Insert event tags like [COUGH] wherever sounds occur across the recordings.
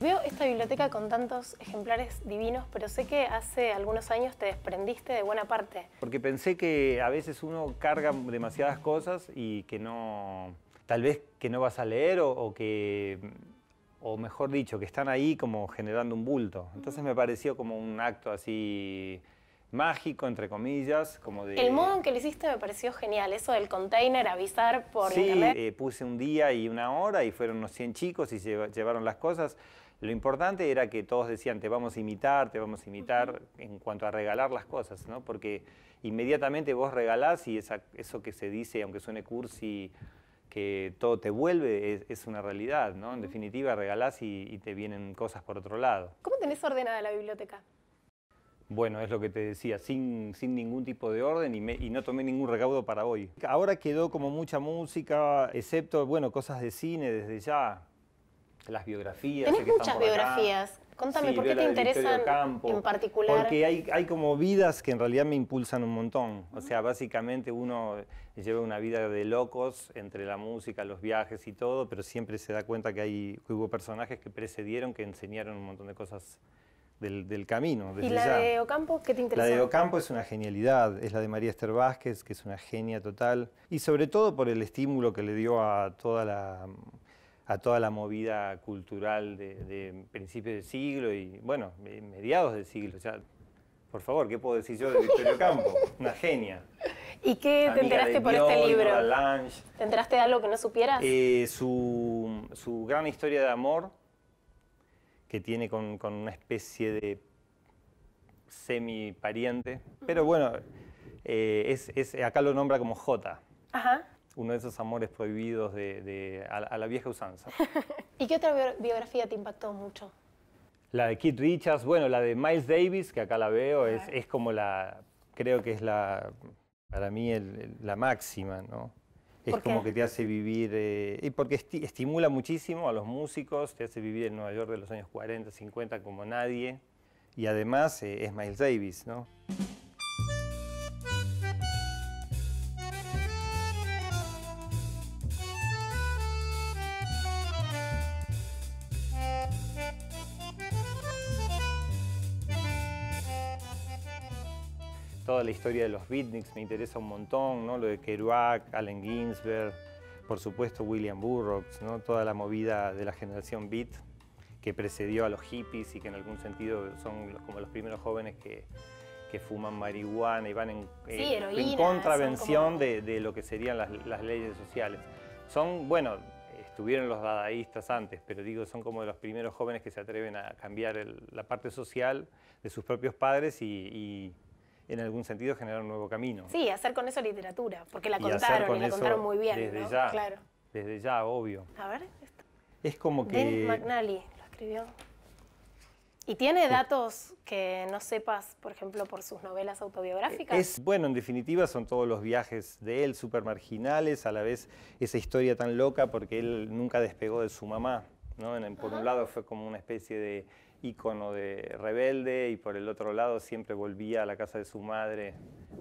Veo esta biblioteca con tantos ejemplares divinos, pero sé que hace algunos años te desprendiste de buena parte. Porque pensé que a veces uno carga demasiadas cosas y que no, tal vez que no vas a leer o, que, o mejor dicho, que están ahí como generando un bulto. Entonces me pareció como un acto así mágico, entre comillas, como de... El modo en que lo hiciste me pareció genial, eso del container, avisar por sí, Sí, eh, puse un día y una hora y fueron unos 100 chicos y se llevaron las cosas. Lo importante era que todos decían, te vamos a imitar, te vamos a imitar en cuanto a regalar las cosas, ¿no? Porque inmediatamente vos regalás y eso que se dice, aunque suene cursi, que todo te vuelve es, una realidad, ¿no? En definitiva, regalás y, y, te vienen cosas por otro lado. ¿Cómo tenés ordenada la biblioteca? Bueno, es lo que te decía, sin, sin ningún tipo de orden y, no tomé ningún recaudo para hoy. Ahora quedó como mucha música, excepto, bueno, cosas de cine desde ya, las biografías. Tenés muchas biografías. Cuéntame, ¿por qué te interesan en particular? Porque hay, hay como vidas que en realidad me impulsan un montón. O sea, básicamente uno lleva una vida de locos entre la música, los viajes y todo, pero siempre se da cuenta que, hay, que hubo personajes que precedieron, que enseñaron un montón de cosas del, camino. Desde ¿Y la de Ocampo qué te interesa? La de Ocampo es una genialidad, es la de María Esther Vázquez, que es una genia total, y sobre todo por el estímulo que le dio a toda la, a toda la movida cultural de, principios del siglo y, bueno, mediados del siglo. O sea, por favor, ¿qué puedo decir yo de Victoria Ocampo? [LAUGHS] Una genia. ¿Y qué te enteraste por este libro? ¿Te enteraste de algo que no supieras? Eh, su, su gran historia de amor que tiene con, una especie de semi-pariente. Pero bueno, eh, es, acá lo nombra como J. Uno de esos amores prohibidos a, la vieja usanza. [LAUGHS] ¿Y qué otra biografía te impactó mucho? La de Keith Richards, bueno, la de Miles Davis, que acá la veo, es, como la, creo que es la, para mí, la máxima, ¿no? Es como que te hace vivir, eh, y porque estimula muchísimo a los músicos, te hace vivir en Nueva York de los años 40, 50 como nadie, y además eh, es Miles Davis, ¿no? toda la historia de los beatniks me interesa un montón, ¿no? Lo de Kerouac, Allen Ginsberg, por supuesto William Burroughs, ¿no? Toda la movida de la generación beat que precedió a los hippies y que en algún sentido son como los primeros jóvenes que, fuman marihuana y van en, en contravención de, lo que serían las, leyes sociales. Son, bueno, estuvieron los dadaístas antes, pero digo, son como los primeros jóvenes que se atreven a cambiar la parte social de sus propios padres y en algún sentido generar un nuevo camino. Sí, hacer con eso literatura, porque la contaron y la contaron muy bien. Desde ¿no? ya, claro. desde ya, obvio. A ver, esto. es como que... Dennis McNally lo escribió. ¿Y tiene datos que no sepas, por ejemplo, por sus novelas autobiográficas? Es, bueno, en definitiva son todos los viajes de él, súper marginales, a la vez esa historia tan loca porque él nunca despegó de su mamá por un lado fue como una especie de ícono de rebelde y por el otro lado siempre volvía a la casa de su madre.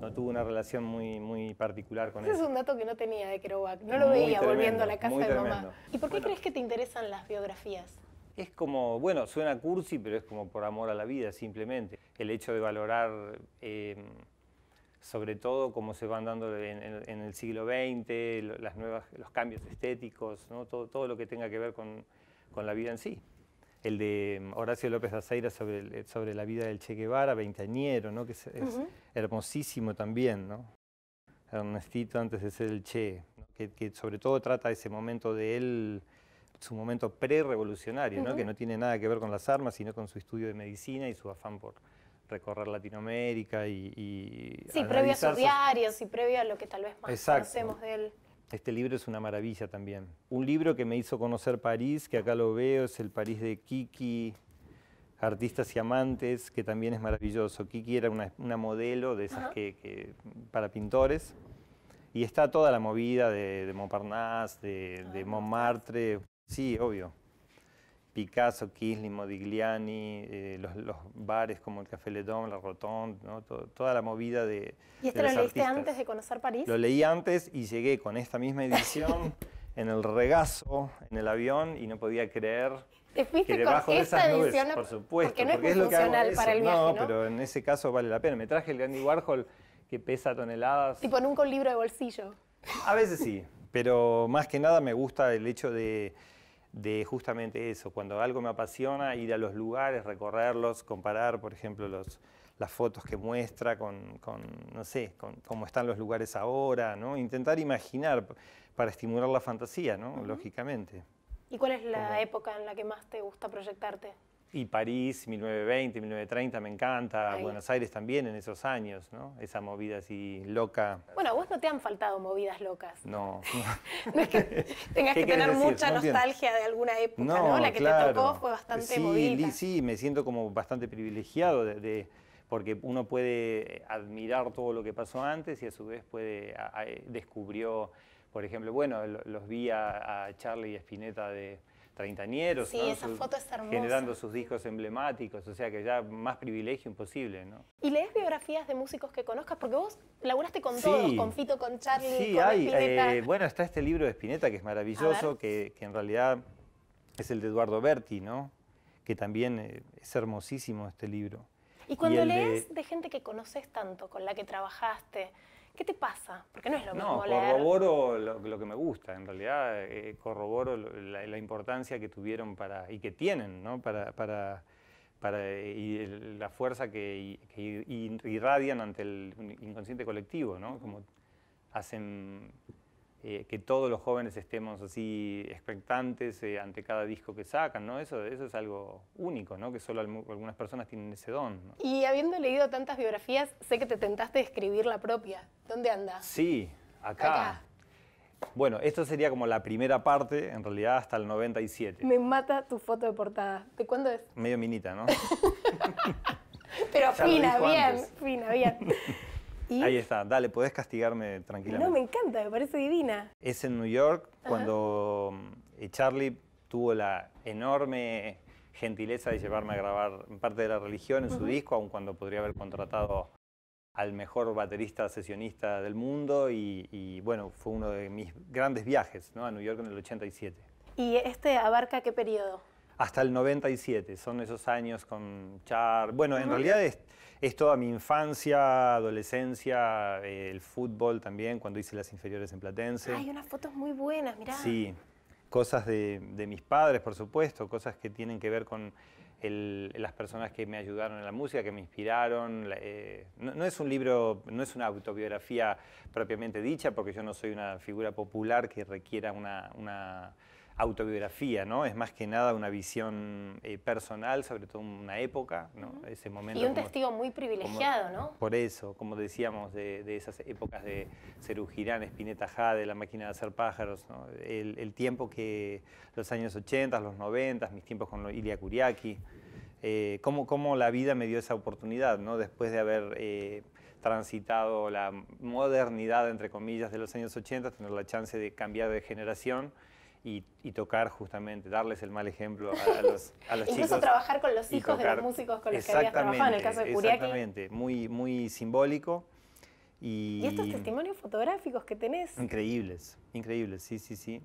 No tuvo una relación muy, muy particular con Ese es un dato que no tenía de Kerouac. No lo veía volviendo a la casa de mamá. ¿Y por qué crees que te interesan las biografías? Es como, bueno, suena cursi, pero es como por amor a la vida, simplemente. El hecho de valorar, eh, sobre todo, cómo se van dando en, el siglo XX, los cambios estéticos, ¿no? todo, todo lo que tenga que ver con, con la vida en sí. El de mm, Horacio López de Aceira sobre, eh, sobre la vida del Che Guevara, veinteañero, ¿no? que es, hermosísimo también. ¿no? Ernestito antes de ser el Che, que, sobre todo trata ese momento de él, su momento pre-revolucionario, que no tiene nada que ver con las armas, sino con su estudio de medicina y su afán por, recorrer Latinoamérica y... sí, previo a sus diarios y previo a lo que tal vez más conocemos de él. Este libro es una maravilla también. Un libro que me hizo conocer París, que acá lo veo, es el París de Kiki, Artistas y Amantes, que también es maravilloso. Kiki era una, modelo de esas que, para pintores. Y está toda la movida de, Montparnasse, de Montmartre. Sí, obvio. Picasso, Kisly, Modigliani, eh, los, bares como el Café Dom, la Rotonde, toda la movida de. ¿Y esto lo leíste antes de conocer París? Lo leí antes y llegué con esta misma edición [LAUGHS] en el regazo, en el avión, y no podía creer que debajo de esas edición, por supuesto, porque es, lo que para el no, pero en ese caso vale la pena. Me traje el Gandhi Warhol que pesa toneladas. Tipo nunca un libro de bolsillo. A veces sí, pero más que nada me gusta el hecho de de justamente eso, cuando algo me apasiona, ir a los lugares, recorrerlos, comparar, por ejemplo, las fotos que muestra con, no sé, cómo están los lugares ahora, ¿no? Intentar imaginar para estimular la fantasía, ¿no? Lógicamente. ¿Y cuál es la época en la que más te gusta proyectarte? Y París, 1920, 1930, me encanta. Buenos Aires también en esos años, ¿no? Esa movida así loca. Bueno, a vos no te han faltado movidas locas. No. [LAUGHS] no, [LAUGHS] es que tengas que tener mucha nostalgia de alguna época, ¿no? La que te tocó fue bastante sí, movida. Sí, me siento como bastante privilegiado porque uno puede admirar todo lo que pasó antes y a su vez puede descubrió, por ejemplo, bueno, los vi a, a Charlie y a Spinetta de treintañeros, sí, foto generando sus discos emblemáticos, o sea que ya más privilegio imposible. ¿no? ¿Y lees biografías de músicos que conozcas? Porque vos laburaste con todos, con Fito, con Charlie, sí, hay, eh, bueno, está este libro de Spinetta que es maravilloso, que, en realidad es el de Eduardo Berti, ¿no? que también eh, es hermosísimo este libro. Y cuando lees de gente que conoces tanto, con la que trabajaste, ¿Qué te pasa? Porque no es lo mismo no, corroboro lo, que me gusta, en realidad eh, corroboro la, importancia que tuvieron para, y que tienen ¿no? para, para, y la fuerza que, que, irradian ante el inconsciente colectivo, ¿no? Como hacen eh, que todos los jóvenes estemos así expectantes eh, ante cada disco que sacan, ¿no? Eso, eso es algo único, ¿no? Que solo algunas personas tienen ese don. Y habiendo leído tantas biografías, sé que te tentaste de escribir la propia. ¿Dónde anda? Sí, acá. Bueno, esto sería como la primera parte, en realidad hasta el 97. Me mata tu foto de portada. ¿De cuándo es? Medio minita, ¿no? [LAUGHS] Pero [LAUGHS] fina, bien, fina, [LAUGHS] bien. Ahí está, dale, podés castigarme tranquilamente. No, me encanta, me parece divina. Es en New York cuando eh, Charlie tuvo la enorme gentileza de llevarme a grabar parte de la religión en su disco, aun cuando podría haber contratado al mejor baterista sesionista del mundo y, bueno, fue uno de mis grandes viajes a New York en el 87. ¿Y este abarca qué periodo? hasta el 97, son esos años con char. Bueno, en realidad es, toda mi infancia, adolescencia, eh, el fútbol también, cuando hice las inferiores en Platense. Hay unas fotos muy buenas, mirá. Sí, cosas de, mis padres, por supuesto, cosas que tienen que ver con las personas que me ayudaron en la música, que me inspiraron. Eh, no, es un libro, no es una autobiografía propiamente dicha, porque yo no soy una figura popular que requiera una autobiografía, ¿no? Es más que nada una visión eh, personal, sobre todo una época, Ese momento. Y un testigo muy privilegiado, ¿no? Por eso, como decíamos, de, esas épocas de Cerú Girán, Spinetta Jade, La máquina de hacer pájaros, el, tiempo que los años 80, los 90, mis tiempos con Ilia Kuriaki, eh, cómo, la vida me dio esa oportunidad, ¿no? Después de haber... Eh, transitado la modernidad, entre comillas, de los años 80, tener la chance de cambiar de generación y, tocar justamente, darles el mal ejemplo a, [LAUGHS] los, a los Incluso trabajar con los hijos de los músicos con los que habías trabajado, en el caso de Curiaki. Exactamente, muy, muy simbólico. Y, estos testimonios fotográficos que tenés. Increíbles, increíbles, sí, sí, sí.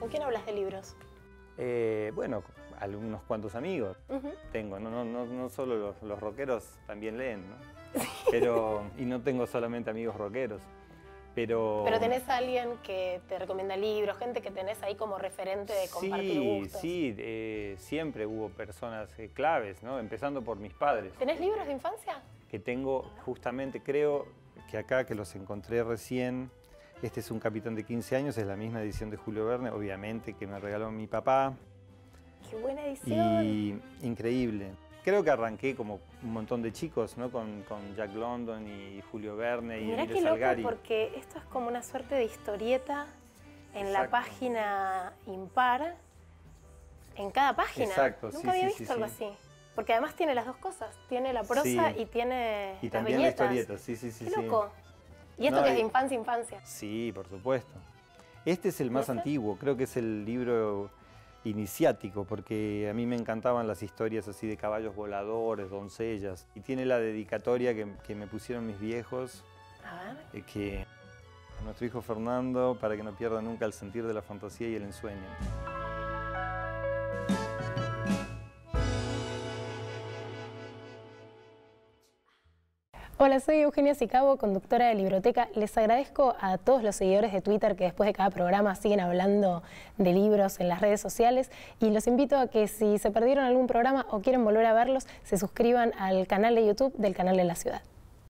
¿Con quién hablas de libros? Eh, bueno, algunos cuantos amigos tengo, no, no, no, no solo los, rockeros también leen, ¿no? [LAUGHS] Pero, y no tengo solamente amigos rockeros. Pero... Pero tenés a alguien que te recomienda libros, gente que tenés ahí como referente de compartir gustos. sí, eh, siempre hubo personas eh, claves, ¿no? Empezando por mis padres. ¿Tenés libros de infancia? Que tengo justamente, creo que acá que los encontré recién, este es un capitán de 15 años, es la misma edición de Julio Verne, obviamente, que me regaló mi papá. Qué buena edición. Y increíble. Creo que arranqué como un montón de chicos, ¿no? Con, Jack London y Julio Verne y Mirá qué loco, porque esto es como una suerte de historieta en la página impar, en cada página. Exacto, Nunca había visto algo así. Porque además tiene las dos cosas, tiene la prosa y tiene y también la historieta, sí, sí, sí. Qué loco. Y esto que es de infancia, infancia. Sí, por supuesto. Este es el más antiguo, creo que es el libro iniciático, porque a mí me encantaban las historias así de caballos voladores, doncellas. Y tiene la dedicatoria que, me pusieron mis viejos, eh, que nuestro hijo Fernando, para que no pierda nunca el sentir de la fantasía y el ensueño. Hola, soy Eugenia Sicabo, conductora de Libroteca. Les agradezco a todos los seguidores de Twitter que después de cada programa siguen hablando de libros en las redes sociales y los invito a que si se perdieron algún programa o quieren volver a verlos, se suscriban al canal de YouTube del Canal de la Ciudad.